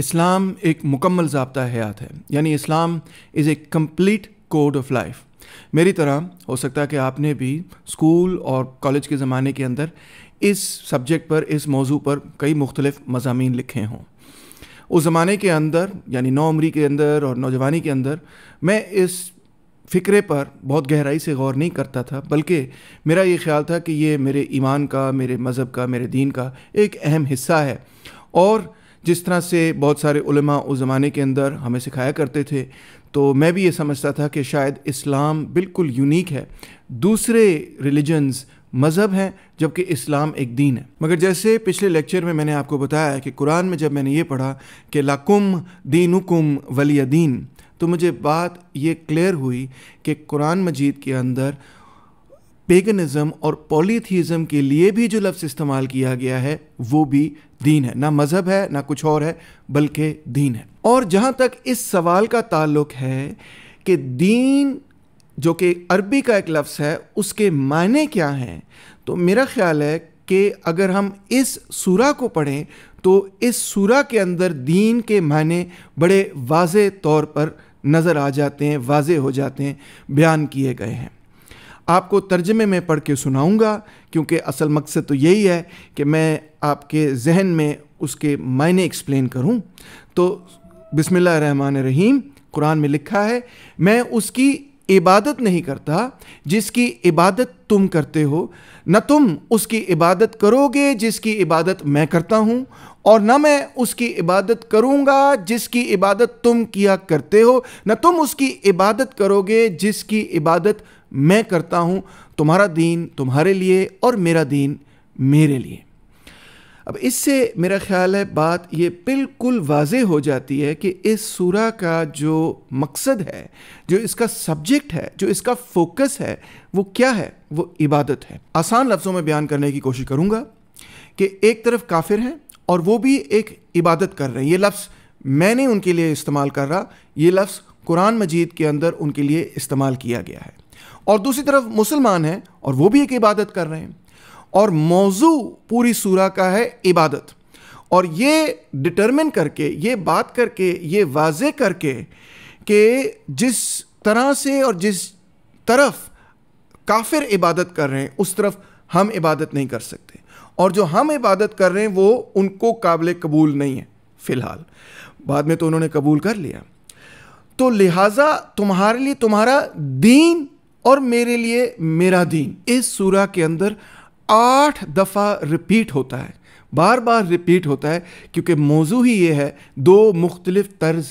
इस्लाम एक मुकम्मल जबता हयात है यानी Islam is a complete code of life मेरी तरह हो सकता है कि आपने भी स्कूल और कॉलेज के ज़माने के अंदर इस सब्जेक्ट पर इस मौजू पर कई मुख्तलिफ मजामी लिखे हों उस ज़माने के अंदर यानी नौ उम्री के अंदर और नौजवानी के अंदर मैं इस फ़िक्रे पर बहुत गहराई से गौर नहीं करता था बल्कि मेरा ये ख्याल था कि ये मेरे ईमान का मेरे मज़हब का मेरे दीन का एक अहम हिस्सा है और जिस तरह से बहुत सारे उलमा उस ज़माने के अंदर हमें सिखाया करते थे तो मैं भी ये समझता था कि शायद इस्लाम बिल्कुल यूनिक है दूसरे रिलीजन्स मज़हब हैं जबकि इस्लाम एक दीन है मगर जैसे पिछले लेक्चर में मैंने आपको बताया कि कुरान में जब मैंने ये पढ़ा कि लाकुम दीन उकुम वलिया दीन तो मुझे बात ये क्लियर हुई कि कुरान मजीद के अंदर पेगनिज्म और पॉलीथीज़म के लिए भी जो लफ्ज़ इस्तेमाल किया गया है वो भी दीन है ना मज़हब है ना कुछ और है बल्कि दीन है और जहाँ तक इस सवाल का ताल्लुक है कि दीन जो कि अरबी का एक लफ्ज़ है उसके मायने क्या हैं तो मेरा ख्याल है कि अगर हम इस सूरा को पढ़ें तो इस सूरा के अंदर दीन के मायने बड़े वाज तौर पर नज़र आ जाते हैं वाज हो जाते हैं बयान किए गए हैं आपको तर्जमे में पढ़ के सुनाऊँगा क्योंकि असल मकसद तो यही है कि मैं आपके जहन में उसके मायने एक्सप्लेन करूँ तो बिसमिल्ल रहमान रहीम कुरान में लिखा है मैं उसकी इबादत नहीं करता जिसकी इबादत तुम करते हो न तुम उसकी इबादत करोगे जिसकी इबादत मैं करता हूँ और न मैं उसकी इबादत करूँगा जिसकी इबादत तुम किया करते हो न तुम उसकी इबादत करोगे जिसकी इबादत मैं करता हूँ तुम्हारा दीन तुम्हारे लिए और मेरा दीन मेरे लिए अब इससे मेरा ख्याल है बात ये बिल्कुल वाज हो जाती है कि इस सूरा का जो मकसद है जो इसका सब्जेक्ट है जो इसका फोकस है वो क्या है वो इबादत है आसान लफ्ज़ों में बयान करने की कोशिश करूँगा कि एक तरफ काफिर हैं और वो भी एक इबादत कर रहे हैं ये लफ्ज़ मैंने उनके लिए इस्तेमाल कर रहा ये लफ्ज़ कुरान मजीद के अंदर उनके लिए इस्तेमाल किया गया है और दूसरी तरफ मुसलमान हैं और वो भी एक इबादत कर रहे हैं और मौजू पूरी सूरा का है इबादत और ये डिटरमिन करके ये बात करके ये वाज करके कि जिस तरह से और जिस तरफ काफिर इबादत कर रहे हैं उस तरफ हम इबादत नहीं कर सकते और जो हम इबादत कर रहे हैं वो उनको काबिल कबूल नहीं है फ़िलहाल बाद में तो उन्होंने कबूल कर लिया तो लिहाजा तुम्हारे लिए तुम्हारा दीन और मेरे लिए मेरा दीन इस सूरा के अंदर आठ दफ़ा रिपीट होता है बार बार रिपीट होता है क्योंकि मौजू ही ये है दो मुख्तलिफ तर्ज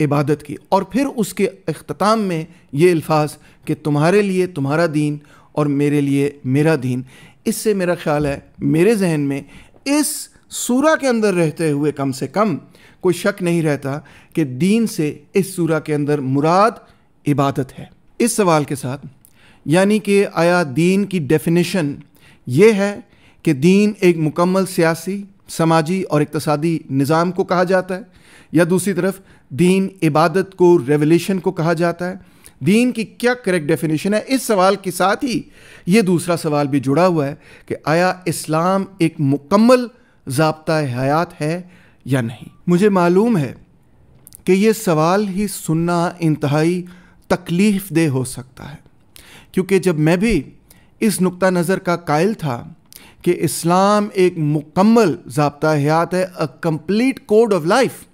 इबादत की और फिर उसके अख्ताम में ये अल्फाज कि तुम्हारे लिए तुम्हारा दीन और मेरे लिए मेरा दीन इससे मेरा ख्याल है मेरे जहन में इस सूरा के अंदर रहते हुए कम से कम कोई शक नहीं रहता कि दीन से इस सूरा के अंदर मुराद इबादत है इस सवाल के साथ यानी कि आया दीन की डेफिनेशन ये है कि दीन एक मुकम्मल सियासी समाजी और इकतसादी निज़ाम को कहा जाता है या दूसरी तरफ दीन इबादत को रेवलेशन को कहा जाता है दीन की क्या करेक्ट डेफिनेशन है इस सवाल के साथ ही ये दूसरा सवाल भी जुड़ा हुआ है कि आया इस्लाम एक मुकम्मल जबता हयात है या नहीं मुझे मालूम है कि ये सवाल ही सुनना इंतहाई तकलीफ देह हो सकता है क्योंकि जब मैं भी इस नुक़ नज़र का कायल था कि इस्लाम एक मुकम्मल जबता हयात है a complete code of life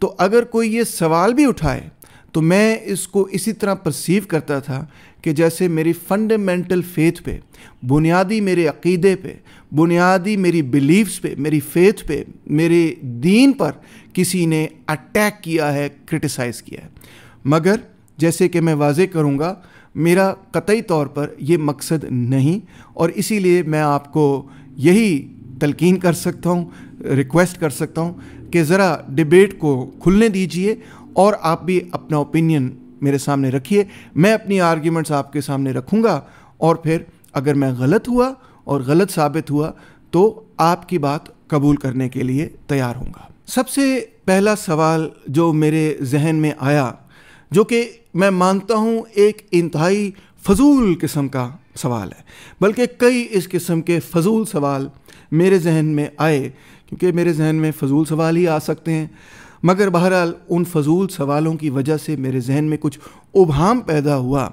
तो अगर कोई ये सवाल भी उठाए तो मैं इसको इसी तरह परसीव करता था कि जैसे मेरी फंडामेंटल फेथ पे बुनियादी मेरे अकीदे पे बुनियादी मेरी बिलीव्स पे मेरी फेथ पे मेरे दीन पर किसी ने अटैक किया है क्रिटिसाइज़ किया है मगर जैसे कि मैं वाजे करूँगा मेरा कतई तौर पर ये मकसद नहीं और इसीलिए मैं आपको यही तलकिन कर सकता हूँ रिक्वेस्ट कर सकता हूँ कि ज़रा डिबेट को खुलने दीजिए और आप भी अपना ओपिनियन मेरे सामने रखिए मैं अपनी आर्ग्यूमेंट्स आपके सामने रखूँगा और फिर अगर मैं गलत हुआ और गलत साबित हुआ तो आपकी बात कबूल करने के लिए तैयार होंगे सबसे पहला सवाल जो मेरे जहन में आया जो कि मैं मानता हूँ एक इंतहाई फजूल किस्म का सवाल है बल्कि कई इस किस्म के फजूल सवाल मेरे जहन में आए क्योंकि मेरे जहन में फजूल सवाल ही आ सकते हैं मगर बहरहाल उन फजूल सवालों की वजह से मेरे जहन में कुछ उभाम पैदा हुआ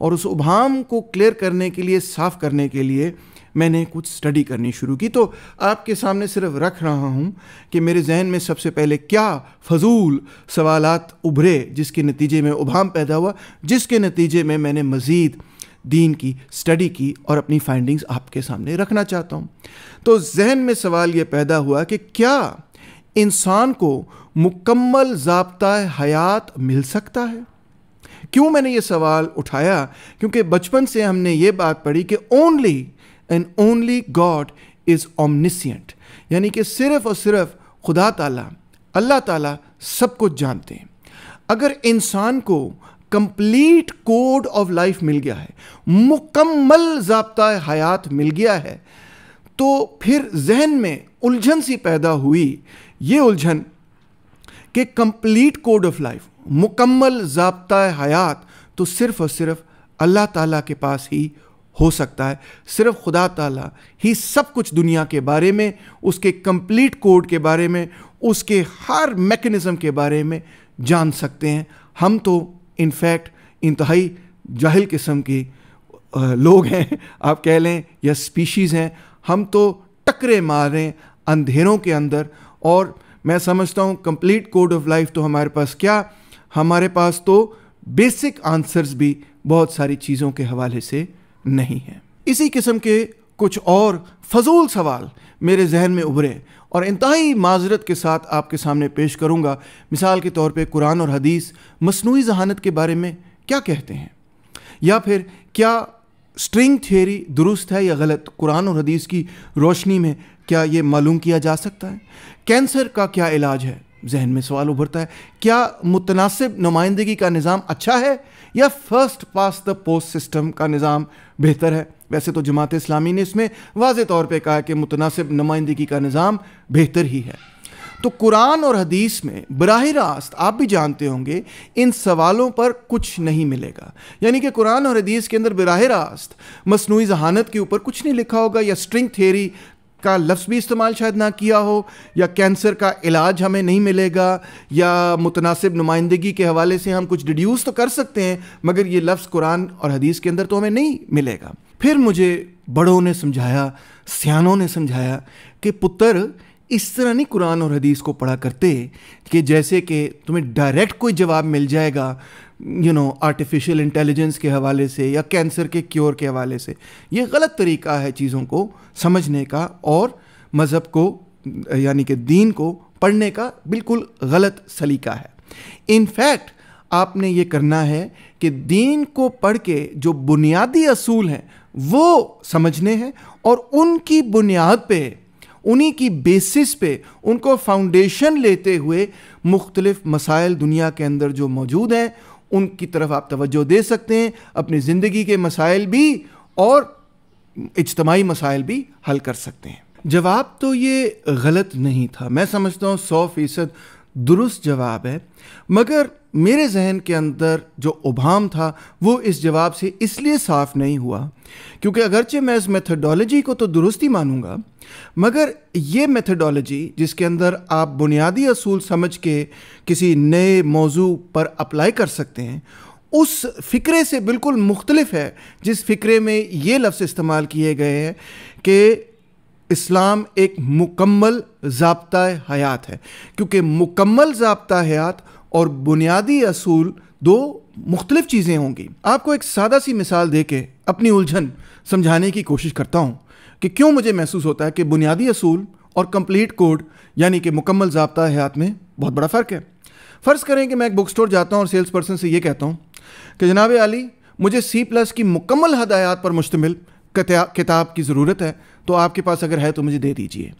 और उस उभाम को क्लियर करने के लिए साफ़ करने के लिए मैंने कुछ स्टडी करनी शुरू की तो आपके सामने सिर्फ रख रहा हूँ कि मेरे जहन में सबसे पहले क्या फजूल सवाल उभरे जिसके नतीजे में उभाम पैदा हुआ जिसके नतीजे में मैंने मज़ीद दीन की स्टडी की और अपनी फाइंडिंग्स आपके सामने रखना चाहता हूँ तो जहन में सवाल ये पैदा हुआ कि क्या इंसान को मुकम्मल जबता हयात मिल सकता है क्यों मैंने ये सवाल उठाया क्योंकि बचपन से हमने ये बात पढ़ी कि only and only God is omniscient यानी कि सिर्फ और सिर्फ खुदा ताला अल्लाह ताला सब कुछ जानते हैं अगर इंसान को कंप्लीट कोड ऑफ लाइफ मिल गया है मुकम्मल जबता हयात मिल गया है तो फिर जहन में उलझन सी पैदा हुई ये उलझन कि कंप्लीट कोड ऑफ लाइफ मुकम्मल जबता हयात तो सिर्फ और सिर्फ अल्लाह ताला के पास ही हो सकता है सिर्फ खुदा ताला ही सब कुछ दुनिया के बारे में उसके कंप्लीट कोड के बारे में उसके हर मेकनिज़म के बारे में जान सकते हैं हम तो इनफैक्ट इंतहाई जाहिल किस्म के लोग हैं आप कह लें या स्पीशीज़ हैं हम तो टकरे मार रहे हैं अंधेरों के अंदर और मैं समझता हूँ कंप्लीट कोड ऑफ लाइफ तो हमारे पास क्या हमारे पास तो बेसिक आंसर्स भी बहुत सारी चीज़ों के हवाले से नहीं है इसी किस्म के कुछ और फजूल सवाल मेरे जहन में उभरे और इंतहाई माजरत के साथ आपके सामने पेश करूँगा मिसाल के तौर पर कुरान और हदीस मसनू जहानत के बारे में क्या कहते हैं या फिर क्या स्ट्रिंग थियोरी दुरुस्त है या गलत कुरान और हदीस की रोशनी में क्या ये मालूम किया जा सकता है कैंसर का क्या इलाज है जहन में सवाल उभरता है क्या मुतनासिब नुमाइंदगी का निज़ाम अच्छा है या first past the post system का निज़ाम बेहतर है वैसे तो जमात इस्लामी ने इसमें वाज तौर पर कहा कि मुतनासिब नुमाइंदगी का निज़ाम बेहतर ही है तो कुरान और हदीस में बरह रास्त आप भी जानते होंगे इन सवालों पर कुछ नहीं मिलेगा यानी कि कुरान और हदीस के अंदर बरह रास्त मसनू जहानत के ऊपर कुछ नहीं लिखा होगा या स्ट्रिंग थेरी का लफ्ज़ भी इस्तेमाल शायद ना किया हो या कैंसर का इलाज हमें नहीं मिलेगा या मुतनासिब नुमाइंदगी के हवाले से हम कुछ डिड्यूस तो कर सकते हैं मगर ये लफ्ज़ कुरान और हदीस के अंदर तो हमें नहीं मिलेगा फिर मुझे बड़ों ने समझाया सियानों ने समझाया कि पुत्र इस तरह नहीं कुरान और हदीस को पढ़ा करते कि जैसे कि तुम्हें डायरेक्ट कोई जवाब मिल जाएगा यू नो आर्टिफिशियल इंटेलिजेंस के हवाले से या कैंसर के क्योर के हवाले से ये गलत तरीका है चीज़ों को समझने का और मज़हब को यानी कि दीन को पढ़ने का बिल्कुल गलत सलीका है इनफैक्ट आपने ये करना है कि दीन को पढ़ के जो बुनियादी असूल हैं वो समझने हैं और उनकी बुनियाद पे उन्हीं की बेसिस पे उनको फाउंडेशन लेते हुए मुख्तलिफ़ मसाइल दुनिया के अंदर जो मौजूद हैं उनकी तरफ आप तवज्जो दे सकते हैं अपनी ज़िंदगी के मसाइल भी और इजतमाही मसाइल भी हल कर सकते हैं जवाब तो ये गलत नहीं था मैं समझता हूँ सौ फ़ीसद दुरुस्त जवाब है मगर मेरे जहन के अंदर जो उभाम था वो इस जवाब से इसलिए साफ़ नहीं हुआ क्योंकि अगरचे मैं इस मेथडोलॉजी को तो दुरुस्ती मानूंगा मगर ये मेथडोलॉजी जिसके अंदर आप बुनियादी असूल समझ के किसी नए मौजू पर अप्लाई कर सकते हैं उस फ़िक्रे से बिल्कुल मुख्तलफ है जिस फ़िक्रे में ये लफ्ज़ इस्तेमाल किए गए हैं कि इस्लाम एक मुकम्मल जबता हयात है क्योंकि मुकम्मल जबता हयात और बुनियादी असूल दो मुख्तलिफ चीज़ें होंगी आपको एक सादा सी मिसाल दे के अपनी उलझन समझाने की कोशिश करता हूँ कि क्यों मुझे महसूस होता है कि बुनियादी असूल और कम्प्लीट कोड यानी कि मुकम्मल जबता हयात में बहुत बड़ा फ़र्क है फ़र्ज़ करें कि मैं एक बुक स्टोर जाता हूँ और सेल्स पर्सन से ये कहता हूँ कि जनाब अली मुझे सी प्लस की मुकम्मल हदायत पर मुश्तमिल किताब की ज़रूरत है तो आपके पास अगर है तो मुझे दे दीजिए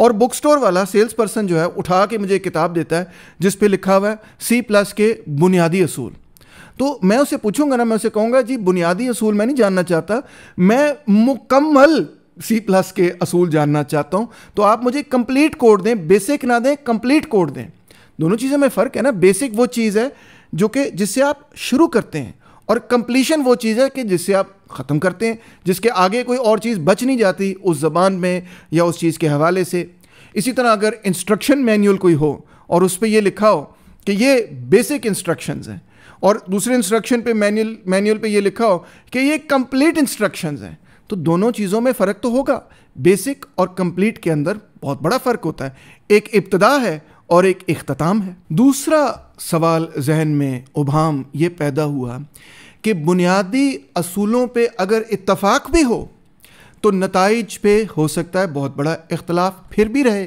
और बुक स्टोर वाला सेल्स पर्सन जो है उठा के मुझे एक किताब देता है जिस पे लिखा हुआ है सी प्लस के बुनियादी असूल तो मैं उसे पूछूंगा ना मैं उसे कहूंगा जी बुनियादी असूल मैं नहीं जानना चाहता मैं मुकम्मल सी प्लस के असूल जानना चाहता हूँ तो आप मुझे कंप्लीट कोड दें बेसिक ना दें कंप्लीट कोड दें दोनों चीज़ों में फ़र्क है ना बेसिक वो चीज़ है जो कि जिससे आप शुरू करते हैं और कंप्लीशन वो चीज़ है कि जिससे आप ख़त्म करते हैं जिसके आगे कोई और चीज़ बच नहीं जाती उस ज़बान में या उस चीज़ के हवाले से इसी तरह अगर इंस्ट्रक्शन मैनुअल कोई हो और उस पर यह लिखा हो कि ये बेसिक इंस्ट्रक्शंस हैं और दूसरे इंस्ट्रक्शन पे मैनुअल मैनुअल पे ये लिखा हो कि ये कंप्लीट इंस्ट्रक्शंस हैं तो दोनों चीज़ों में फ़र्क तो होगा बेसिक और कंप्लीट के अंदर बहुत बड़ा फ़र्क होता है एक इब्तदा है और एक अख्ताम है दूसरा सवाल जहन में उभाम ये पैदा हुआ कि बुनियादी असूलों पे अगर इतफाक भी हो तो नतज पे हो सकता है बहुत बड़ा इख्तलाफ फिर भी रहे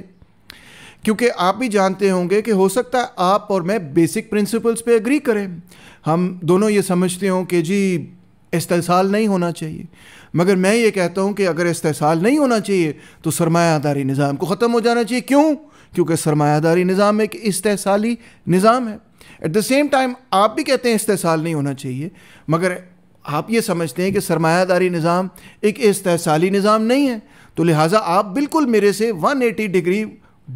क्योंकि आप भी जानते होंगे कि हो सकता है आप और मैं बेसिक प्रिंसिपल्स पे एग्री करें हम दोनों ये समझते हों कि जी इस्तेसाल नहीं होना चाहिए मगर मैं ये कहता हूँ कि अगर इस्तेसाल नहीं होना चाहिए तो सरमायादारी निज़ाम को ख़त्म हो जाना चाहिए क्यों क्योंकि सरमायादारी निज़ाम एक इस्तेसाली निज़ाम है एट द सेम टाइम आप भी कहते हैं इस्तेसाल नहीं होना चाहिए मगर आप ये समझते हैं कि सरमायादारी निज़ाम एक इस्तेसाली निज़ाम नहीं है तो लिहाजा आप बिल्कुल मेरे से 180 डिग्री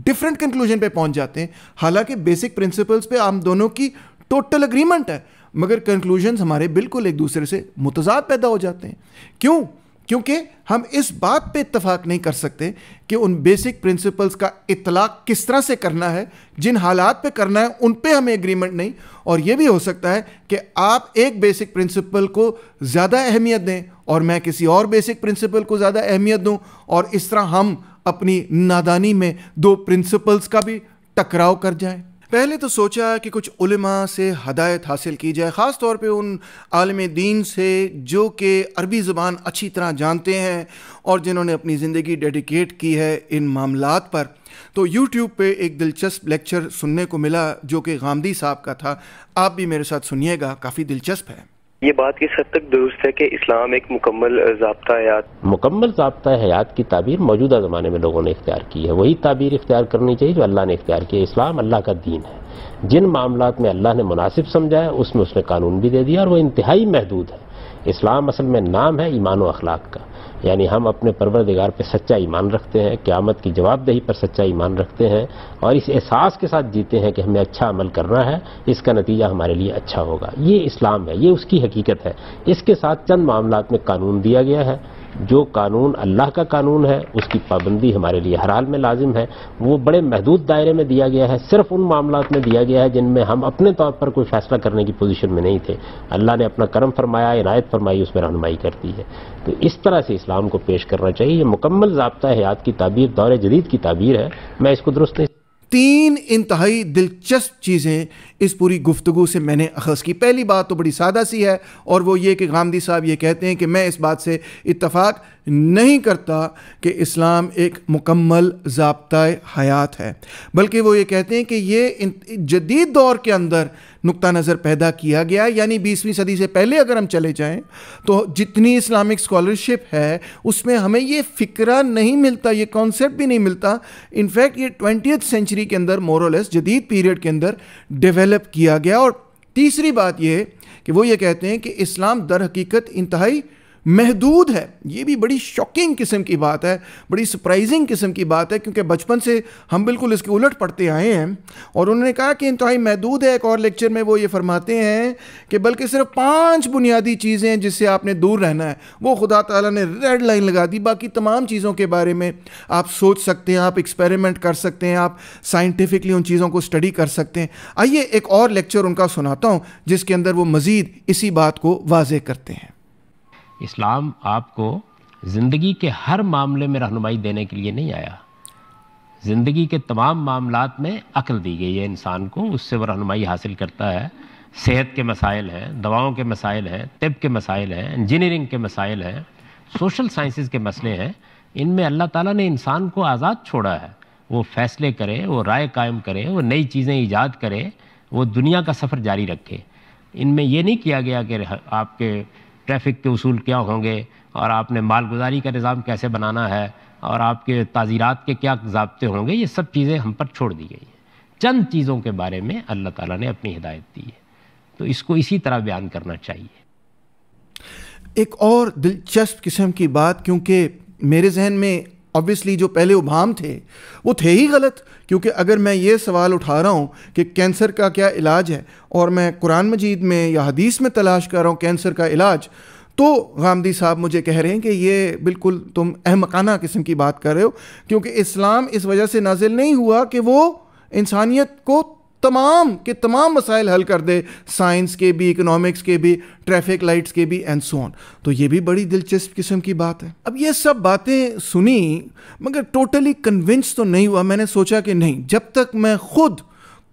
डिफरेंट कंक्लूजन पे पहुंच जाते हैं हालांकि बेसिक प्रिंसिपल्स पे आप दोनों की टोटल अग्रीमेंट है मगर कंक्लूजन हमारे बिल्कुल एक दूसरे से मुतजाद पैदा हो जाते हैं क्यों क्योंकि हम इस बात पे इतफाक नहीं कर सकते कि उन बेसिक प्रिंसिपल्स का इतलाक किस तरह से करना है जिन हालात पे करना है उन पे हमें एग्रीमेंट नहीं और ये भी हो सकता है कि आप एक बेसिक प्रिंसिपल को ज़्यादा अहमियत दें और मैं किसी और बेसिक प्रिंसिपल को ज़्यादा अहमियत दूँ और इस तरह हम अपनी नादानी में दो प्रिंसिपल्स का भी टकराव कर जाएँ पहले तो सोचा कि कुछ उलमा से हदायत हासिल की जाए ख़ास तौर पे उन आलम दीन से जो कि अरबी ज़बान अच्छी तरह जानते हैं और जिन्होंने अपनी ज़िंदगी डेडिकेट की है इन मामलात पर तो यूट्यूब पे एक दिलचस्प लेक्चर सुनने को मिला जो कि गांधी साहब का था आप भी मेरे साथ सुनिएगा काफ़ी दिलचस्प है ये बात किस हद तक दुरुस्त है कि इस्लाम एक मुकम्मल हयात मुकम्मल जबता हयात की ताबीर मौजूदा ज़माने में लोगों ने इख्तियार की है वही ताबीर इख्तियार करनी चाहिए जो अल्लाह ने इख्तियार किया इस्लाम अल्लाह का दीन है जिन मामला में अल्लाह ने मुनासिब समझा है उसमें उसने कानून भी दे दिया और वह इंतहाई महदूद है इस्लाम असल में नाम है ईमान अखलाक का यानी हम अपने परवरदिगार पर सच्चा ईमान रखते हैं क़्यामत की जवाबदेही पर सच्चा ईमान रखते हैं और इस एहसास के साथ जीते हैं कि हमें अच्छा अमल करना है इसका नतीजा हमारे लिए अच्छा होगा ये इस्लाम है ये उसकी हकीकत है इसके साथ चंद मामला में कानून दिया गया है जो कानून अल्लाह का कानून है उसकी पाबंदी हमारे लिए हर हाल में लाजिम है वो बड़े महदूद दायरे में दिया गया है सिर्फ उन मामला में दिया गया है जिनमें हम अपने तौर पर कोई फैसला करने की पोजिशन में नहीं थे अल्लाह ने अपना कर्म फरमाया इनायत फरमाई उसमें रहनुमाई करती है तो इस तरह से इस्लाम को पेश करना चाहिए मुकम्मल जबता हयात की ताबीर दौरे जदीद की ताबीर है मैं इसको दुरुस्त नहीं तीन इंतहाई दिलचस्प चीज़ें इस पूरी गुफ्तु से मैंने अखज़ की पहली बात तो बड़ी सादा सी है और वो ये कि गांधी साहब ये कहते हैं कि मैं इस बात से इतफ़ाक़ नहीं करता कि इस्लाम एक मुकम्मल जबता हयात है बल्कि वो ये कहते हैं कि ये जदीद दौर के अंदर नुक्ता नज़र पैदा किया गया यानी बीसवीं सदी से पहले अगर हम चले जाएं तो जितनी इस्लामिक स्कॉलरशिप है उसमें हमें ये फ़िक्रा नहीं मिलता ये कॉन्सेप्ट भी नहीं मिलता इनफैक्ट ये ट्वेंटी सेंचुरी के अंदर मोरलेस जदीद पीरियड के अंदर डेवलप किया गया और तीसरी बात यह कि वो ये कहते हैं कि इस्लाम दर हकीकत इंतहाई महदूद है ये भी बड़ी शॉकिंग किस्म की बात है बड़ी सरप्राइजिंग किस्म की बात है क्योंकि बचपन से हम बिल्कुल इसके उलट पढ़ते आए हैं और उन्होंने कहा कि इंतहाई महदूद है एक और लेक्चर में वो ये फरमाते हैं कि बल्कि सिर्फ पांच बुनियादी चीज़ें हैं जिससे आपने दूर रहना है वो खुदा तला ने रेड लाइन लगा दी बाकी तमाम चीज़ों के बारे में आप सोच सकते हैं आप एक्सपेरिमेंट कर सकते हैं आप साइंटिफिकली उन चीज़ों को स्टडी कर सकते हैं आइए एक और लेक्चर उनका सुनाता हूँ जिसके अंदर वो मज़ीद इसी बात को वाजे करते हैं इस्लाम आपको ज़िंदगी के हर मामले में रहनुमाई देने के लिए नहीं आया ज़िंदगी के तमाम मामला में अक्ल दी गई है इंसान को उससे वह रहनुमाई हासिल करता है सेहत के मसाइल हैं दवाओं के मसाइल हैं तिब के मसाइल हैं इंजीनियरिंग के मसाइल हैं सोशल साइंसेस के मसले हैं इनमें अल्लाह ताला ने इंसान को आज़ाद छोड़ा है वो फैसले करे वो राय कायम करे वो नई चीज़ें ईजाद करे वो दुनिया का सफ़र जारी रखे इनमें यह नहीं किया गया कि आपके ट्रैफिक के उसूल क्या होंगे और आपने मालगुजारी का निज़ाम कैसे बनाना है और आपके ताज़ीरात के क्या जबते होंगे ये सब चीज़ें हम पर छोड़ दी गई हैं चंद चीज़ों के बारे में अल्लाह ताला ने अपनी हिदायत दी है तो इसको इसी तरह बयान करना चाहिए एक और दिलचस्प किस्म की बात क्योंकि मेरे जहन में ऑब्वियसली जो पहले उभाम थे वो थे ही गलत क्योंकि अगर मैं ये सवाल उठा रहा हूँ कि कैंसर का क्या इलाज है और मैं कुरान मजीद में या हदीस में तलाश कर रहा हूँ कैंसर का इलाज तो गांधी साहब मुझे कह रहे हैं कि ये बिल्कुल तुम अहमकाना किस्म की बात कर रहे हो क्योंकि इस्लाम इस वजह से नाजिल नहीं हुआ कि वो इंसानियत को तमाम के तमाम मसाइल हल कर दे साइंस के भी इकोनॉमिक्स के भी ट्रैफिक लाइट्स के भी एंड सो ऑन तो ये भी बड़ी दिलचस्प किस्म की बात है अब ये सब बातें सुनी मगर टोटली कन्विंस तो नहीं हुआ मैंने सोचा कि नहीं जब तक मैं खुद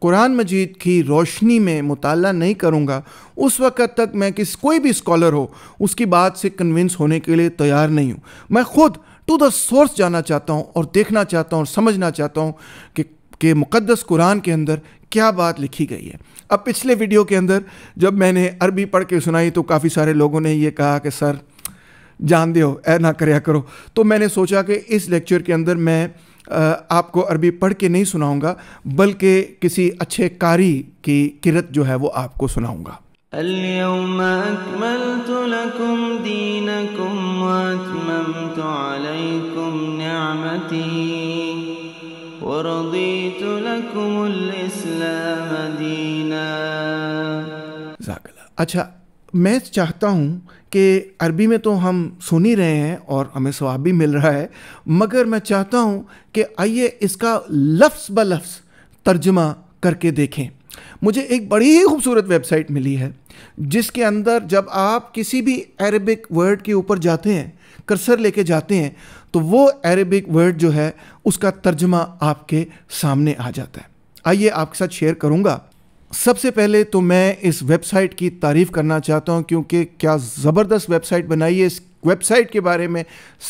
कुरान मजीद की रोशनी में मुताल नहीं करूँगा उस वक़्त तक मैं किस कोई भी स्कॉलर हो उसकी बात से कन्विंस होने के लिए तैयार नहीं हूँ मैं खुद टू द सोर्स जाना चाहता हूँ और देखना चाहता हूँ और समझना चाहता हूँ कि के मुक़दस कुरान के अंदर क्या बात लिखी गई है अब पिछले वीडियो के अंदर जब मैंने अरबी पढ़ के सुनाई तो काफ़ी सारे लोगों ने ये कहा कि सर जान दो ऐ ना कर करो तो मैंने सोचा कि इस लेक्चर के अंदर मैं आपको अरबी पढ़ के नहीं सुनाऊंगा बल्कि किसी अच्छे कारी की किरत जो है वो आपको सुनाऊंगा اليوم لكم دينكم عليكم نعمتي ورضيت अच्छा मैं चाहता हूँ कि अरबी में तो हम सुन ही रहे हैं और हमें स्वाब भी मिल रहा है मगर मैं चाहता हूँ कि आइए इसका लफ्स ब लफ्स तर्जमा करके देखें मुझे एक बड़ी ही खूबसूरत वेबसाइट मिली है जिसके अंदर जब आप किसी भी अरबिक वर्ड के ऊपर जाते हैं कर्सर लेके जाते हैं तो वो अरेबिक वर्ड जो है उसका तर्जमा आपके सामने आ जाता है आइए आपके साथ शेयर करूंगा सबसे पहले तो मैं इस वेबसाइट की तारीफ़ करना चाहता हूं क्योंकि क्या ज़बरदस्त वेबसाइट बनाई है वेबसाइट के बारे में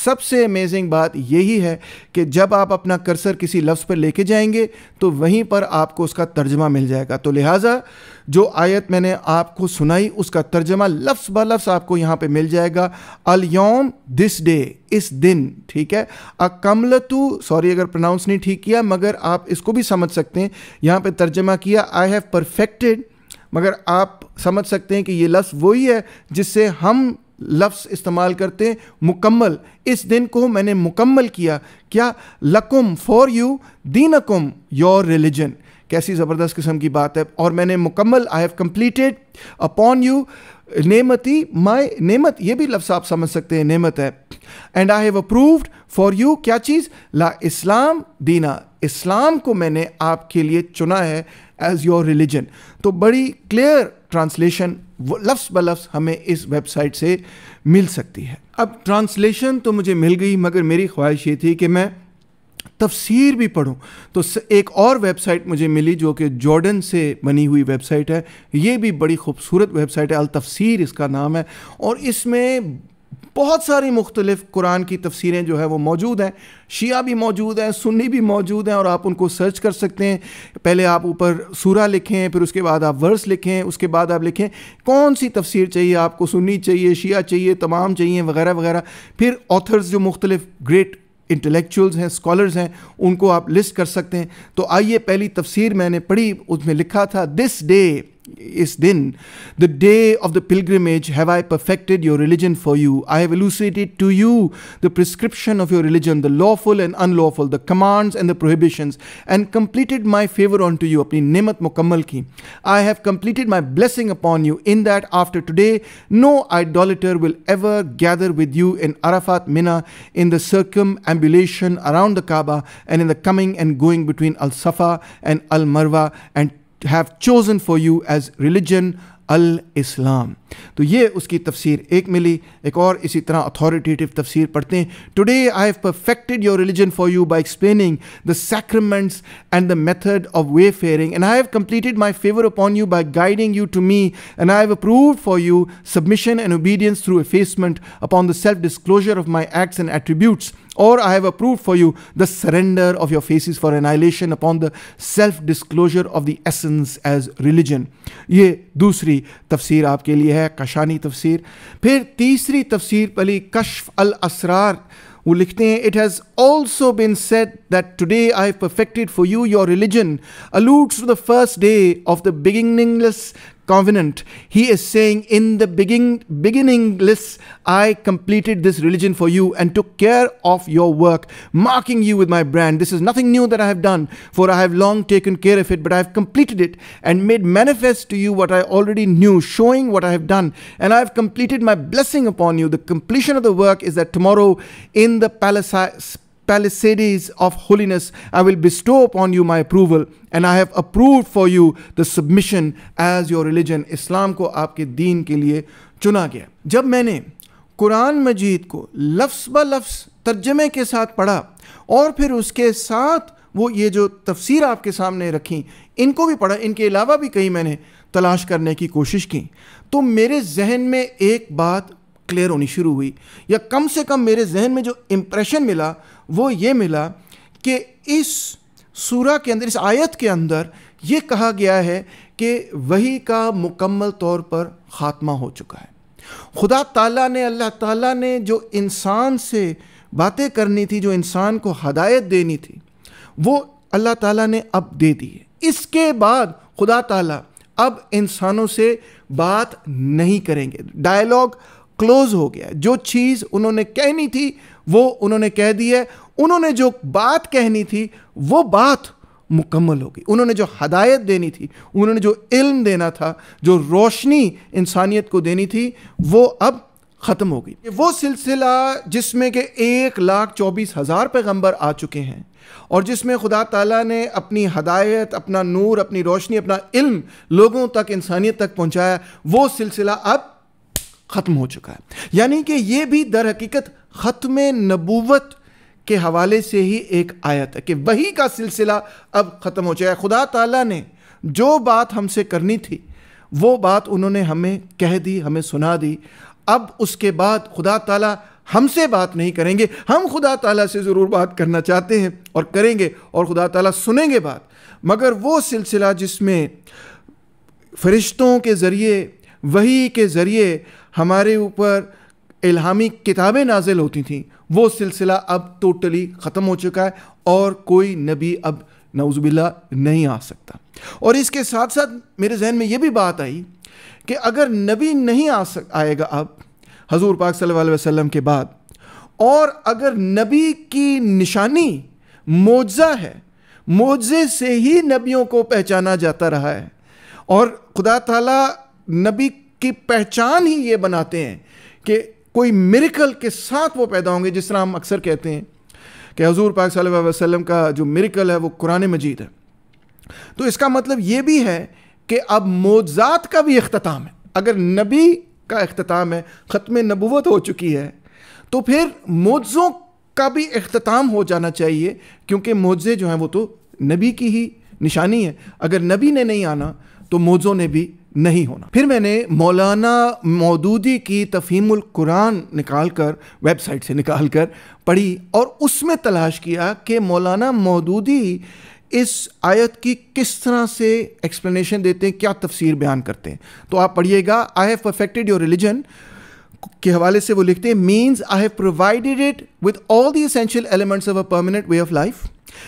सबसे अमेजिंग बात यही है कि जब आप अपना कर्सर किसी लफ्ज़ पर लेके जाएंगे तो वहीं पर आपको उसका तर्जमा मिल जाएगा तो लिहाजा जो आयत मैंने आपको सुनाई उसका तर्जमा लफ्स ब लफ्स आपको यहाँ पे मिल जाएगा अलयोम दिस डे इस दिन ठीक है अकमलतु सॉरी अगर प्रोनाउंस नहीं ठीक किया मगर आप इसको भी समझ सकते हैं यहाँ पे तर्जमा किया आई हैव परफेक्टेड मगर आप समझ सकते हैं कि ये लफ्ज़ वही है जिससे हम लफ्स इस्तेमाल करते हैं मुकम्मल इस दिन को मैंने मुकम्मल किया क्या लकुम फॉर यू अकुम योर रिलीजन कैसी ज़बरदस्त किस्म की बात है और मैंने मुकम्मल I have completed upon you नेमती माय नेमत ये भी लफ्स आप समझ सकते हैं नेमत है and I have approved for you क्या चीज़ ला इस्लाम दीना इस्लाम को मैंने आपके लिए चुना है एज योर रिलीजन तो बड़ी क्लियर ट्रांसलेशन लफ्स ब लफ्स हमें इस वेबसाइट से मिल सकती है अब ट्रांसलेशन तो मुझे मिल गई मगर मेरी ख्वाहिश ये थी कि मैं तफसीर भी पढ़ूँ तो एक और वेबसाइट मुझे मिली जो कि जॉर्डन से बनी हुई वेबसाइट है ये भी बड़ी खूबसूरत वेबसाइट है अल तफसीर इसका नाम है और इसमें बहुत सारी मुख्तलिफ कुरान की तफसीरें जो है वो मौजूद हैं शिया भी मौजूद हैं सुन्नी भी मौजूद हैं और आप उनको सर्च कर सकते हैं पहले आप ऊपर सूरा लिखें फिर उसके बाद आप वर्स लिखें उसके बाद आप लिखें कौन सी तफसीर चाहिए आपको सुन्नी चाहिए शिया चाहिए तमाम चाहिए वगैरह वगैरह फिर ऑथर्स जो मुख्तलिफ ग्रेट इंटेलेक्चुअल्स हैं स्कॉलर्स हैं उनको आप लिस्ट कर सकते हैं तो आइए पहली तफसीर मैंने पढ़ी उसमें लिखा था this day is then The day of the pilgrimage have I perfected your religion for you. I have elucidated to you the prescription of your religion, the lawful and unlawful, the commands and the prohibitions, and completed my favor unto you. Apni nemat mukammal ki. I have completed my blessing upon you in that after today no idolater will ever gather with you in Arafat Mina in the circumambulation around the Kaaba and in the coming and going between Al Safa and Al Marwa and have chosen for you as religion al islam to ye uski tafsir ek mili ek aur isi tarah authoritative tafsir padhte hain today i have perfected your religion for you by explaining the sacraments and the method of wayfaring and i have completed my favor upon you by guiding you to me and i have approved for you submission and obedience through effacement upon the self disclosure of my acts and attributes or I have approved for you the surrender of your faces for annihilation upon the self disclosure of the essence as religion. ये दूसरी तफसीर आपके लिए है कशानी तफसीर फिर तीसरी तफसीर पली कश्फ अल असरार वो लिखते हैं it has also been set that today I have perfected for you your religion alludes to the first day of the beginningless covenant, he is saying, In the begin- beginningless, I completed this religion for you and took care of your work, marking you with my brand. This is nothing new that I have done, for I have long taken care of it, but I have completed it and made manifest to you what I already knew, showing what I have done. And I have completed my blessing upon you. The completion of the work is that tomorrow in the palace, palisades of holiness. I will bestow upon you my approval, and I have approved for you the submission as your religion. इस्लाम को आपके दीन के लिए चुना गया जब मैंने कुरान मजीद को लफ्स ब लफ्स तर्जमे के साथ पढ़ा और फिर उसके साथ वो ये जो तफसीर आपके सामने रखी इनको भी पढ़ा इनके अलावा भी कहीं मैंने तलाश करने की कोशिश की तो मेरे जहन में एक बात क्लियर होनी शुरू हुई या कम से कम मेरे जहन में जो इम्प्रेशन मिला वो ये मिला कि इस सूरा के अंदर इस आयत के अंदर ये कहा गया है कि वही का मुकम्मल तौर पर ख़ात्मा हो चुका है खुदा ताला ने अल्लाह ताला ने जो इंसान से बातें करनी थी जो इंसान को हदायत देनी थी वो अल्लाह ताला ने अब दे दी है इसके बाद खुदा ताला अब इंसानों से बात नहीं करेंगे डायलॉग क्लोज हो गया जो चीज़ उन्होंने कहनी थी वो उन्होंने कह दी है उन्होंने जो बात कहनी थी वो बात मुकम्मल होगी उन्होंने जो हदायत देनी थी उन्होंने जो इल्म देना था जो रोशनी इंसानियत को देनी थी वो अब ख़त्म हो गई वो सिलसिला जिसमें कि एक लाख चौबीस हज़ार पैगम्बर आ चुके हैं और जिसमें खुदा ताला ने अपनी हदायत अपना नूर अपनी रोशनी अपना इल्म लोगों तक इंसानियत तक पहुँचाया वो सिलसिला अब ख़त्म हो चुका है यानी कि ये भी दर हकीकत ख़त्म नबूवत के हवाले से ही एक आयत है कि वही का सिलसिला अब ख़त्म हो चुका है खुदा ताला ने जो बात हमसे करनी थी वो बात उन्होंने हमें कह दी हमें सुना दी अब उसके बाद खुदा ताला हमसे बात नहीं करेंगे हम खुदा ताला से ज़रूर बात करना चाहते हैं और करेंगे और खुदा ताला सुनेंगे बात मगर वो सिलसिला जिसमें फरिश्तों के ज़रिए वही के ज़रिए हमारे ऊपर इल्हामी किताबें नाजिल होती थीं वो सिलसिला अब टोटली ख़त्म हो चुका है और कोई नबी अब नवजुबिल्ला नहीं आ सकता और इसके साथ साथ मेरे जहन में ये भी बात आई कि अगर नबी नहीं आ सक आएगा अब हजूर पाक सल्लल्लाहु अलैहि वसल्लम के बाद और अगर नबी की निशानी मोजा है मोजे से ही नबियों को पहचाना जाता रहा है और खुदा ताला नबी की पहचान ही ये बनाते हैं कि कोई मिरिकल के साथ वो पैदा होंगे जिस तरह हम अक्सर कहते हैं कि हजूर पाक सल्लल्लाहु वसल्लम का जो मिरिकल है वो कुरान मजीद है तो इसका मतलब ये भी है कि अब मोजात का भी अख्ताम है अगर नबी का अख्ताम है ख़त्म नबूत हो चुकी है तो फिर मोज़ों का भी अख्ताम हो जाना चाहिए क्योंकि मोज़े जो हैं वो तो नबी की ही निशानी है अगर नबी ने नहीं आना तो मोज़ों ने भी नहीं होना फिर मैंने मौलाना मौदूदी की तफीमुल कुरान निकाल कर वेबसाइट से निकाल कर पढ़ी और उसमें तलाश किया कि मौलाना मौदूदी इस आयत की किस तरह से एक्सप्लेनेशन देते हैं क्या तफसीर बयान करते हैं तो आप पढ़िएगा I have perfected your religion के हवाले से वो लिखते हैं means I have provided it with all the essential elements of a permanent way of life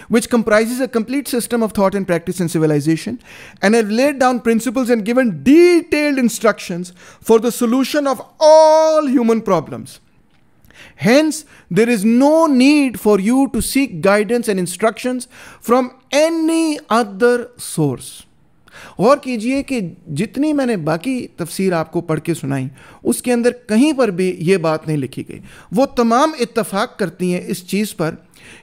which comprises a complete system of thought and practice in civilization, and have laid down principles and given detailed instructions for the solution of all human problems. Hence, there is no need for you to seek guidance and instructions from any other source. गौर कीजिए कि जितनी मैंने बाकी तफसीर आपको पढ़ के सुनाई उसके अंदर कहीं पर भी ये बात नहीं लिखी गई वो तमाम इतफाक करती हैं इस चीज़ पर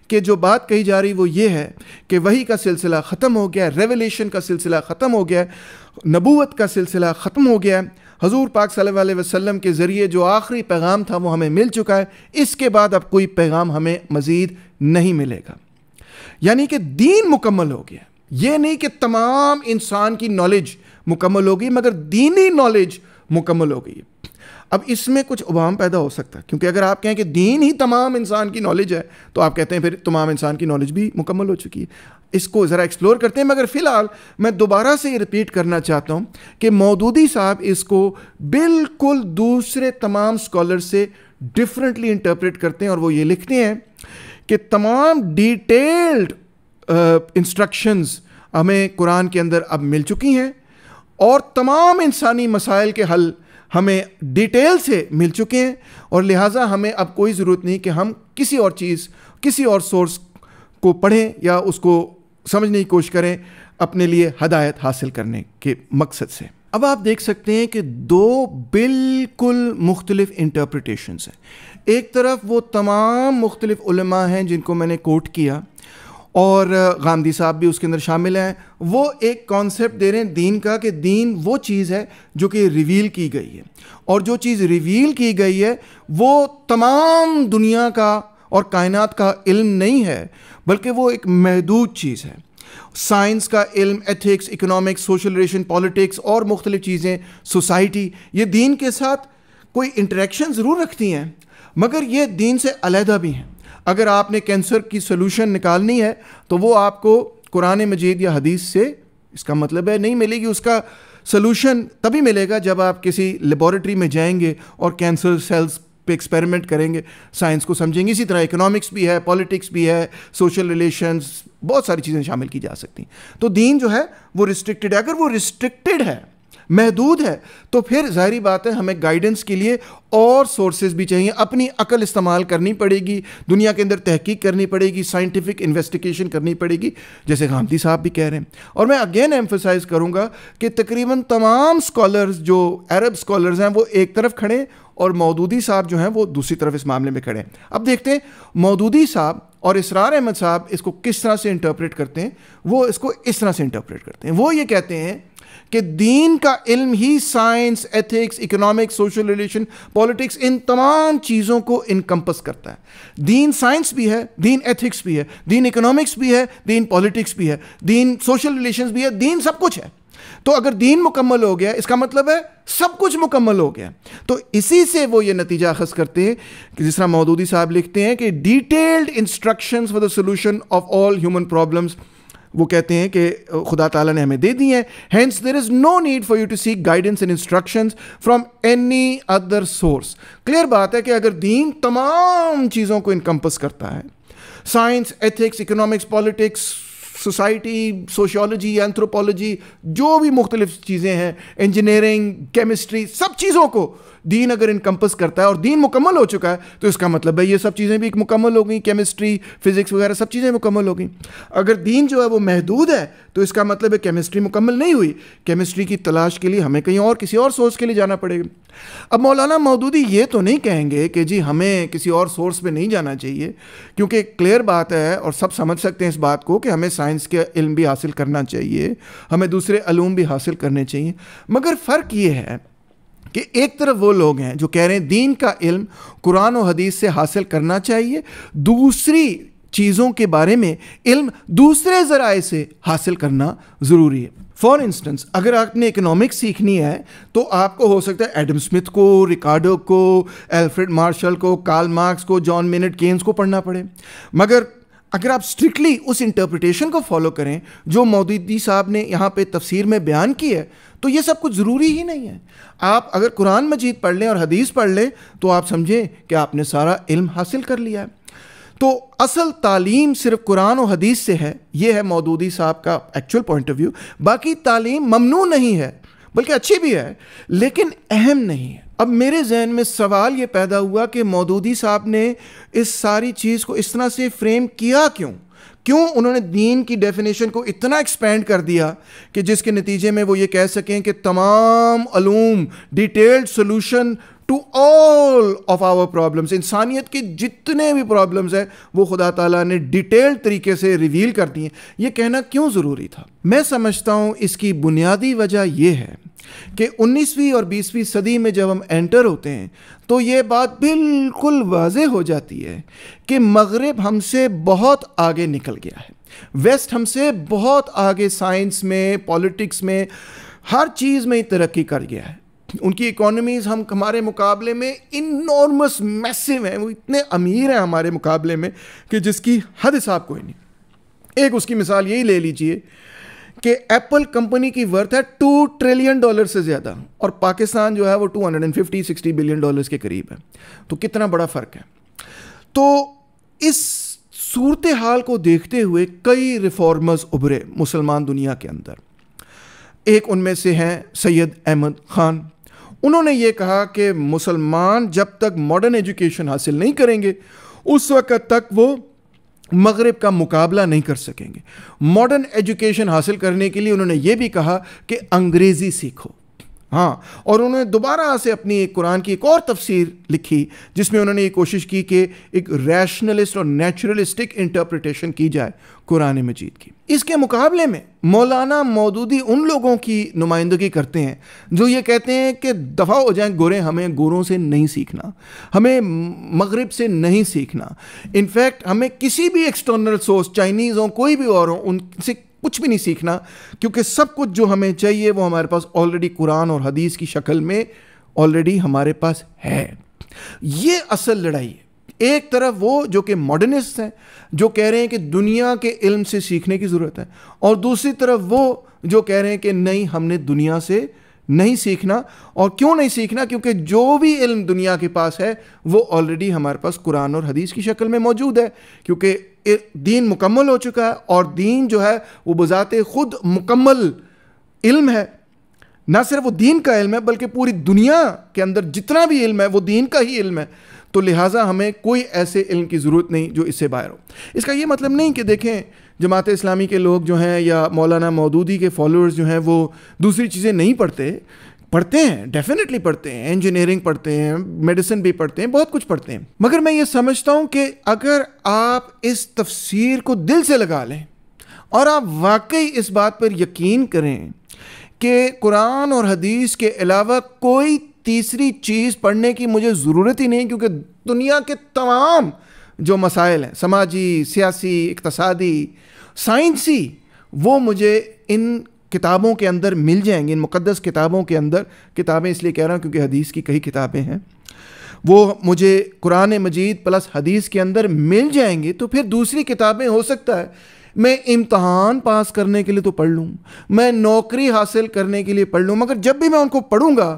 कि जो बात कही जा रही वो ये है कि वही का सिलसिला ख़त्म हो गया रेवलेशन का सिलसिला ख़त्म हो गया नबूत का सिलसिला ख़त्म हो गया हजूर पाक सल्लल्लाहु अलैहि के ज़रिए जो आखिरी पैगाम था वो हमें मिल चुका है इसके बाद अब कोई पैगाम हमें मज़ीद नहीं मिलेगा यानी कि दीन मुकम्मल हो गया ये नहीं कि तमाम इंसान की नॉलेज मुकम्मल हो गई मगर दीनी नॉलेज मुकम्मल हो गई अब इसमें कुछ उबाम पैदा हो सकता है क्योंकि अगर आप कहें कि दीन ही तमाम इंसान की नॉलेज है तो आप कहते हैं फिर तमाम इंसान की नॉलेज भी मुकम्मल हो चुकी है इसको ज़रा एक्सप्लोर करते हैं मगर फ़िलहाल मैं दोबारा से रिपीट करना चाहता हूँ कि मौदूदी साहब इसको बिल्कुल दूसरे तमाम स्कॉलर से डिफरेंटली इंटरप्रेट करते हैं और वो ये लिखते हैं कि तमाम डिटेल्ड इंस्ट्रक्शंस हमें कुरान के अंदर अब मिल चुकी हैं और तमाम इंसानी मसाइल के हल हमें डिटेल से मिल चुके हैं और लिहाजा हमें अब कोई ज़रूरत नहीं कि हम किसी और चीज़ किसी और सोर्स को पढ़ें या उसको समझने की कोशिश करें अपने लिए हदायत हासिल करने के मकसद से अब आप देख सकते हैं कि दो बिल्कुल मुख्तलिफ इंटरप्रटेशन हैं एक तरफ वो तमाम मुख्तलिफ हैं जिनको मैंने कोट किया और गांधी साहब भी उसके अंदर शामिल हैं वो एक कॉन्सेप्ट दे रहे हैं दीन का कि दीन वो चीज़ है जो कि रिवील की गई है और जो चीज़ रिवील की गई है वो तमाम दुनिया का और कायनात का इल्म नहीं है बल्कि वो एक महदूद चीज़ है साइंस का इल्म ethics economics social relation politics और मुख्तलिफ चीज़ें सोसाइटी ये दीन के साथ कोई इंटरेक्शन ज़रूर रखती हैं मगर ये दीन से अलहदा भी हैं अगर आपने कैंसर की सोल्यूशन निकालनी है तो वो आपको कुरान मजीद या हदीस से इसका मतलब है नहीं मिलेगी उसका सोल्यूशन तभी मिलेगा जब आप किसी लेबॉरेटरी में जाएंगे और कैंसर सेल्स पे एक्सपेरिमेंट करेंगे साइंस को समझेंगे इसी तरह इकोनॉमिक्स भी है पॉलिटिक्स भी है सोशल रिलेशंस बहुत सारी चीज़ें शामिल की जा सकती हैं तो दीन जो है वो रिस्ट्रिक्टेड है अगर वो रिस्ट्रिक्टेड है महदूद है तो फिर जाहरी बात है हमें गाइडेंस के लिए और सोर्सेज भी चाहिए अपनी अकल इस्तेमाल करनी पड़ेगी दुनिया के अंदर तहकीक करनी पड़ेगी साइंटिफिक इन्वेस्टिगेशन करनी पड़ेगी जैसे गांधी साहब भी कह रहे हैं और मैं अगेन एम्फोसाइज करूँगा कि तकरीबन तमाम स्कॉलर्स जो अरब स्कॉलर्स हैं वो एक तरफ खड़े और मौदूदी साहब जो हैं वो दूसरी तरफ इस मामले में खड़े हैं अब देखते हैं मौदूदी साहब और इसरार अहमद साहब इसको किस तरह से इंटरप्रेट करते हैं वो इसको इस तरह से इंटरप्रेट करते हैं वो ये कहते हैं कि दीन का इल्म ही science ethics economic social relation politics इन तमाम चीज़ों को इनकम्पस करता है दीन साइंस भी है दीन एथिक्स भी है दीन इकोनॉमिक्स भी है दीन पॉलिटिक्स भी है दीन सोशल रिलेशन भी है दीन सब कुछ है तो अगर दीन मुकम्मल हो गया इसका मतलब है सब कुछ मुकम्मल हो गया तो इसी से वो ये नतीजा अखज करते हैं कि जिस तरह मौदूदी साहब लिखते हैं कि detailed instructions for the solution of all human problems वो कहते हैं कि खुदा ताला ने हमें दे दी हैं hence there is no need for you to seek guidance and instructions from any other source clear बात है कि अगर दीन तमाम चीज़ों को इनकम्पस करता है science ethics economics politics society sociology anthropology जो भी मुख्तलिफ चीज़ें हैं इंजीनियरिंग केमिस्ट्री सब चीज़ों को दीन अगर इनकम्पस करता है और दीन मुकम्मल हो चुका है तो इसका मतलब है ये सब चीज़ें भी एक मुकम्मल हो गई केमिस्ट्री फिजिक्स वगैरह सब चीज़ें मुकम्मल हो गई अगर दीन जो है वो महदूद है तो इसका मतलब है केमिस्ट्री मुकम्मल नहीं हुई केमिस्ट्री की तलाश के लिए हमें कहीं और किसी और सोर्स के लिए जाना पड़ेगा अब मौलाना मौदूदी ये तो नहीं कहेंगे कि जी हमें किसी और सोर्स पर नहीं जाना चाहिए क्योंकि क्लियर बात है और सब समझ सकते हैं इस बात को कि हमें साइंस के इल्म भी हासिल करना चाहिए हमें दूसरे अलूम भी हासिल करने चाहिए मगर फ़र्क ये है कि एक तरफ वो लोग हैं जो कह रहे हैं दीन का इल्म कुरान और हदीस से हासिल करना चाहिए दूसरी चीज़ों के बारे में इल्म दूसरे ज़राए से हासिल करना ज़रूरी है फॉर इंस्टेंस अगर आपने इकोनॉमिक्स सीखनी है तो आपको हो सकता है एडम स्मिथ को रिकार्डो को एल्फ्रेड मार्शल को कार्ल मार्क्स को जॉन मिनट केन्स को पढ़ना पड़े मगर अगर आप स्ट्रिक्टली उस इंटरप्रिटेशन को फॉलो करें जो मोदी साहब ने यहाँ पे तफसीर में बयान की है तो ये सब कुछ ज़रूरी ही नहीं है आप अगर कुरान मजीद पढ़ लें और हदीस पढ़ लें तो आप समझें कि आपने सारा इल्म हासिल कर लिया है तो असल तालीम सिर्फ कुरान और हदीस से है ये है मौदूदी साहब का एक्चुअल पॉइंट ऑफ व्यू बाकी तालीम ममनू नहीं है बल्कि अच्छी भी है लेकिन अहम नहीं है अब मेरे जहन में सवाल ये पैदा हुआ कि मौदूदी साहब ने इस सारी चीज़ को इस तरह से फ्रेम किया क्यों क्यों उन्होंने दीन की डेफिनेशन को इतना एक्सपेंड कर दिया कि जिसके नतीजे में वो ये कह सकें कि तमाम अलूम detailed solution to all of our problems इंसानियत के जितने भी प्रॉब्लम्स हैं वो खुदा ताला ने डिटेल्ड तरीके से रिवील कर दिए ये कहना क्यों ज़रूरी था मैं समझता हूँ इसकी बुनियादी वजह यह है कि 19वीं और 20वीं सदी में जब हम एंटर होते हैं तो ये बात बिल्कुल वाज हो जाती है कि मगरब हमसे बहुत आगे निकल गया है वेस्ट हमसे बहुत आगे साइंस में पॉलिटिक्स में हर चीज़ में तरक्की कर गया है उनकी इकोनॉमीज़ हम हमारे मुकाबले में इनॉर्मस मैसिव हैं वो इतने अमीर हैं हमारे मुकाबले में कि जिसकी हद हिसाब कोई नहीं एक उसकी मिसाल यही ले लीजिए कि एप्पल कंपनी की वर्थ है टू ट्रिलियन डॉलर से ज़्यादा और पाकिस्तान जो है वो फिफ्टी सिक्सटी बिलियन डॉलर के करीब है तो कितना बड़ा फ़र्क है तो इस सूरत हाल को देखते हुए कई रिफॉर्मर्स उभरे मुसलमान दुनिया के अंदर एक उनमें से हैं सैयद अहमद ख़ान उन्होंने ये कहा कि मुसलमान जब तक मॉडर्न एजुकेशन हासिल नहीं करेंगे उस वक्त तक वो मगरब का मुकाबला नहीं कर सकेंगे मॉडर्न एजुकेशन हासिल करने के लिए उन्होंने ये भी कहा कि अंग्रेज़ी सीखो हाँ और उन्होंने दोबारा से अपनी एक कुरान की एक और तफसीर लिखी जिसमें उन्होंने ये कोशिश की कि एक रैशनलिस्ट और नेचुरलिस्टिक इंटरप्रिटेशन की जाए कुरान मजीद की इसके मुकाबले में मौलाना मौदूदी उन लोगों की नुमाइंदगी करते हैं जो ये कहते हैं कि दफ़ा हो जाए गोरे हमें गोरों से नहीं सीखना हमें मगरब से नहीं सीखना इनफैक्ट हमें किसी भी एक्सटर्नल सोर्स चाइनीज़ हों कोई भी और हों उनसे कुछ भी नहीं सीखना क्योंकि सब कुछ जो हमें चाहिए वो हमारे पास ऑलरेडी कुरान और हदीस की शक्ल में ऑलरेडी हमारे पास है ये असल लड़ाई है एक तरफ वो जो कि मॉडर्निस्ट हैं जो कह रहे हैं कि दुनिया के इल्म से सीखने की ज़रूरत है और दूसरी तरफ वो जो कह रहे हैं कि नहीं हमने दुनिया से नहीं सीखना और क्यों नहीं सीखना क्योंकि जो भी इल्म दुनिया के पास है वो ऑलरेडी हमारे पास कुरान और हदीस की शक्ल में मौजूद है क्योंकि दीन मुकम्मल हो चुका है और दीन जो है वो बज़ात ख़ुद मुकम्मल इल्म है ना सिर्फ वो दीन का इल्म है बल्कि पूरी दुनिया के अंदर जितना भी इल्म है वो दीन का ही इल्म है तो लिहाजा हमें कोई ऐसे इल्म की ज़रूरत नहीं जो इससे बाहर हो इसका ये मतलब नहीं कि देखें जमात इस्लामी के लोग जो हैं या मौलाना मौदूदी के फॉलोअर्स जो हैं वो दूसरी चीज़ें नहीं पढ़ते पढ़ते हैं डेफिनेटली पढ़ते हैं इंजीनियरिंग पढ़ते हैं मेडिसिन भी पढ़ते हैं बहुत कुछ पढ़ते हैं मगर मैं ये समझता हूँ कि अगर आप इस तफसीर को दिल से लगा लें और आप वाकई इस बात पर यकीन करें कि कुरान और हदीस के अलावा कोई तीसरी चीज़ पढ़ने की मुझे ज़रूरत ही नहीं क्योंकि दुनिया के तमाम जो मसाइल हैं समाजी सियासी इकतसादी साइंसी वो मुझे इन किताबों के अंदर मिल जाएंगी इन मुकदस किताबों के अंदर किताबें इसलिए कह रहा हूँ क्योंकि हदीस की कई किताबें हैं वो मुझे कुरान मजीद प्लस हदीस के अंदर मिल जाएंगे तो फिर दूसरी किताबें हो सकता है मैं इम्तहान पास करने के लिए तो पढ़ लूँ मैं नौकरी हासिल करने के लिए पढ़ लूँ मगर जब भी मैं उनको पढ़ूँगा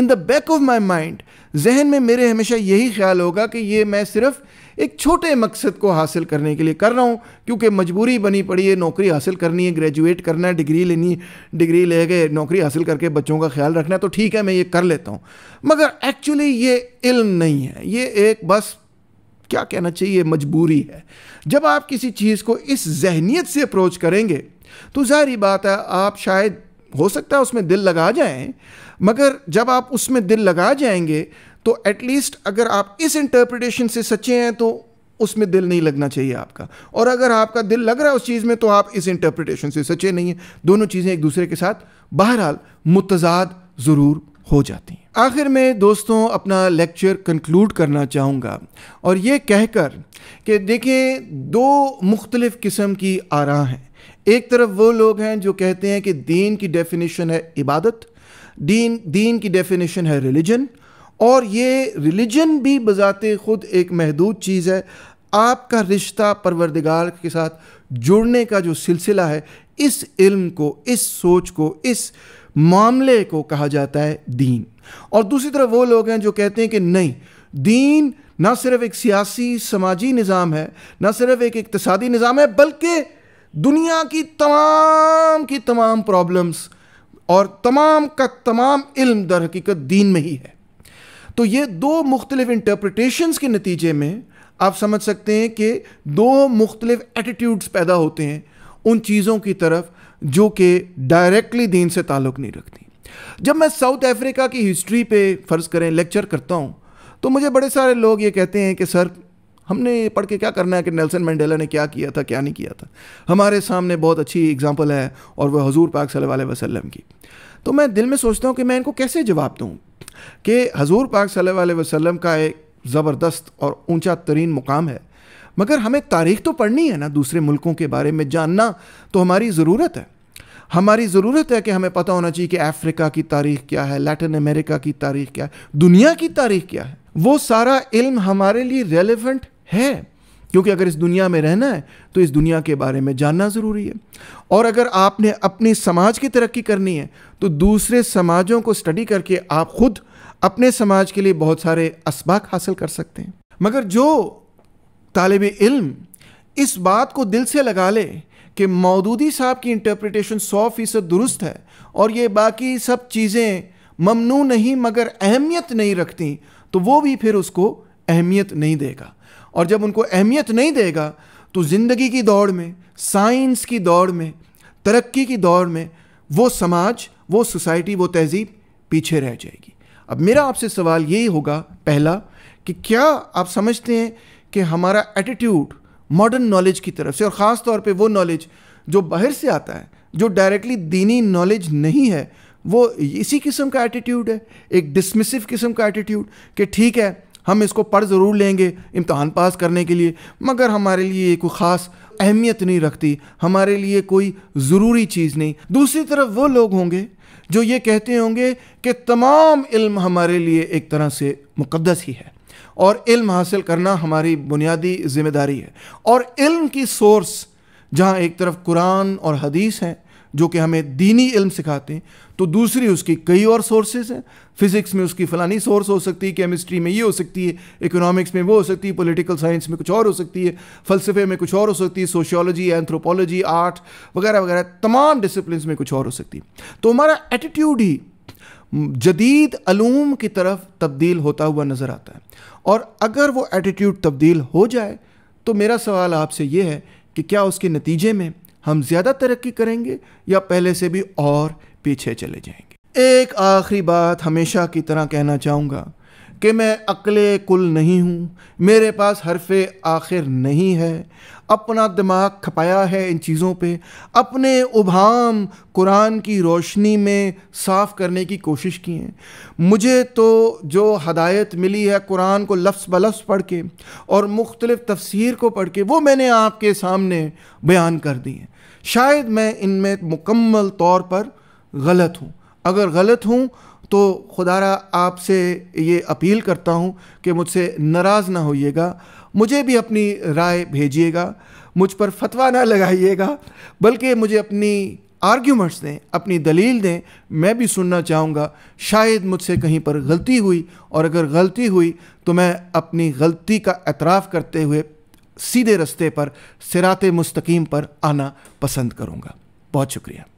in the back of my mind जहन में मेरे हमेशा यही ख्याल होगा कि ये मैं सिर्फ़ एक छोटे मकसद को हासिल करने के लिए कर रहा हूँ क्योंकि मजबूरी बनी पड़ी है नौकरी हासिल करनी है ग्रेजुएट करना है डिग्री लेनी है डिग्री ले गए नौकरी हासिल करके बच्चों का ख्याल रखना है तो ठीक है मैं ये कर लेता हूँ मगर एक्चुअली ये इल्म नहीं है ये एक बस क्या कहना चाहिए मजबूरी है जब आप किसी चीज़ को इस जहनीत से अप्रोच करेंगे तो जाहिर बात है आप शायद हो सकता है उसमें दिल लगा जाएं मगर जब आप उसमें दिल लगा जाएंगे तो एटलीस्ट अगर आप इस इंटरप्रिटेशन से सच्चे हैं तो उसमें दिल नहीं लगना चाहिए आपका और अगर आपका दिल लग रहा है उस चीज़ में तो आप इस इंटरप्रिटेशन से सच्चे नहीं हैं दोनों चीज़ें एक दूसरे के साथ बहरहाल मुतजाद ज़रूर हो जाती हैं आखिर में दोस्तों अपना लेक्चर कंक्लूड करना चाहूँगा और ये कहकर कि देखिए दो मुख्तलिफ़ किस्म की आरा हैं एक तरफ वो लोग हैं जो कहते हैं कि दीन की डेफिनेशन है इबादत दीन दीन की डेफिनेशन है रिलीजन और ये रिलीजन भी बज़ात ख़ुद एक महदूद चीज़ है आपका रिश्ता परवरदिगार के साथ जुड़ने का जो सिलसिला है इस इल्म को इस सोच को इस मामले को कहा जाता है दीन और दूसरी तरफ वो लोग हैं जो कहते हैं कि नहीं दीन ना सिर्फ एक सियासी समाजी निज़ाम है ना सिर्फ एक इकतसादी निज़ाम है बल्कि दुनिया की तमाम की तमाम प्रॉब्लम्स और तमाम का तमाम इल्म दर हकीकत दीन में ही है तो ये दो मुख्तलिफ इंटरप्रटेशंस के नतीजे में आप समझ सकते हैं कि दो मुख्तलिफ एटीट्यूड्स पैदा होते हैं उन चीज़ों की तरफ जो कि डायरेक्टली दीन से ताल्लुक़ नहीं रखती जब मैं साउथ अफ्रीका की हिस्ट्री पे फ़र्ज़ करें लेक्चर करता हूँ तो मुझे बड़े सारे लोग ये कहते हैं कि सर हमने पढ़ के क्या करना है कि नेल्सन मंडेला ने क्या किया था क्या नहीं किया था हमारे सामने बहुत अच्छी एग्जांपल है और वह हजूर पाक सल्लल्लाहु वसल्लम की तो मैं दिल में सोचता हूँ कि मैं इनको कैसे जवाब दूँ कि हजूर पाक सल अलैहि का एक ज़बरदस्त और ऊंचा तरीन मुकाम है मगर हमें तारीख तो पढ़नी है ना दूसरे मुल्कों के बारे में जानना तो हमारी ज़रूरत है हमारी ज़रूरत है कि हमें पता होना चाहिए कि अफ्रीका की तारीख क्या है लैटिन अमेरिका की तारीख क्या है दुनिया की तारीख क्या है वो सारा इल्म हमारे लिए रेलिवेंट है क्योंकि अगर इस दुनिया में रहना है तो इस दुनिया के बारे में जानना ज़रूरी है और अगर आपने अपने समाज की तरक्की करनी है तो दूसरे समाजों को स्टडी करके आप खुद अपने समाज के लिए बहुत सारे इसबाक हासिल कर सकते हैं मगर जो तालब इल्म इस बात को दिल से लगा ले कि मौदूदी साहब की इंटरप्रिटेशन सौ फीसद दुरुस्त है और ये बाकी सब चीज़ें ममनू नहीं मगर अहमियत नहीं रखती तो वो भी फिर उसको अहमियत नहीं देगा और जब उनको अहमियत नहीं देगा तो ज़िंदगी की दौड़ में साइंस की दौड़ में तरक्की की दौड़ में वो समाज वो सोसाइटी वो तहजीब पीछे रह जाएगी अब मेरा आपसे सवाल यही होगा पहला कि क्या आप समझते हैं कि हमारा एटीट्यूड मॉडर्न नॉलेज की तरफ से और ख़ास तौर पे वो नॉलेज जो बाहर से आता है जो डायरेक्टली दीनी नॉलेज नहीं है वो इसी किस्म का एटीट्यूड है एक डिसमिसिव किस्म का एटीट्यूड कि ठीक है हम इसको पढ़ ज़रूर लेंगे इम्तहान पास करने के लिए मगर हमारे लिए कोई ख़ास अहमियत नहीं रखती हमारे लिए कोई ज़रूरी चीज़ नहीं दूसरी तरफ वो लोग होंगे जो ये कहते होंगे कि तमाम इल्म हमारे लिए एक तरह से मुक़दस ही है और इल्म हासिल करना हमारी बुनियादी ज़िम्मेदारी है और इल्म की सोर्स जहाँ एक तरफ कुरान और हदीस हैं जो कि हमें दीनी इल्म सिखाते हैं तो दूसरी उसकी कई और सोर्सेज हैं फिज़िक्स में उसकी फ़लानी सोर्स हो सकती है केमिस्ट्री में ये हो सकती है इकोनॉमिक्स में वो हो सकती है पॉलिटिकल साइंस में कुछ और हो सकती है फ़लसफ़े में कुछ और हो सकती है सोशियोलॉजी एंथ्रोपोलॉजी आर्ट वगैरह वगैरह तमाम डिसिप्लिन में कुछ और हो सकती है तो हमारा एटीट्यूड ही जदीद अलूम की तरफ तब्दील होता हुआ नज़र आता है और अगर वो एटीट्यूड तब्दील हो जाए तो मेरा सवाल आपसे ये है कि क्या उसके नतीजे में हम ज़्यादा तरक्की करेंगे या पहले से भी और पीछे चले जाएंगे एक आखिरी बात हमेशा की तरह कहना चाहूँगा कि मैं अकले कुल नहीं हूँ मेरे पास हरफ आखिर नहीं है अपना दिमाग खपाया है इन चीज़ों पे अपने उभाम कुरान की रोशनी में साफ़ करने की कोशिश की है मुझे तो जो हदायत मिली है कुरान को लफ्स ब लफ्स पढ़ के और मुख्तलिफ़ तफसीर को पढ़ के वो मैंने आपके सामने बयान कर दी है शायद मैं इनमें मुकम्मल तौर पर गलत हूँ अगर गलत हूँ तो खुदारा आपसे ये अपील करता हूँ कि मुझसे नाराज़ ना होइएगा मुझे भी अपनी राय भेजिएगा मुझ पर फतवा ना लगाइएगा बल्कि मुझे अपनी आर्ग्यूमेंट्स दें अपनी दलील दें मैं भी सुनना चाहूँगा शायद मुझसे कहीं पर गलती हुई और अगर गलती हुई तो मैं अपनी गलती का एतराफ़ करते हुए सीधे रास्ते पर सिरात मुस्तकीम पर आना पसंद करूँगा बहुत शुक्रिया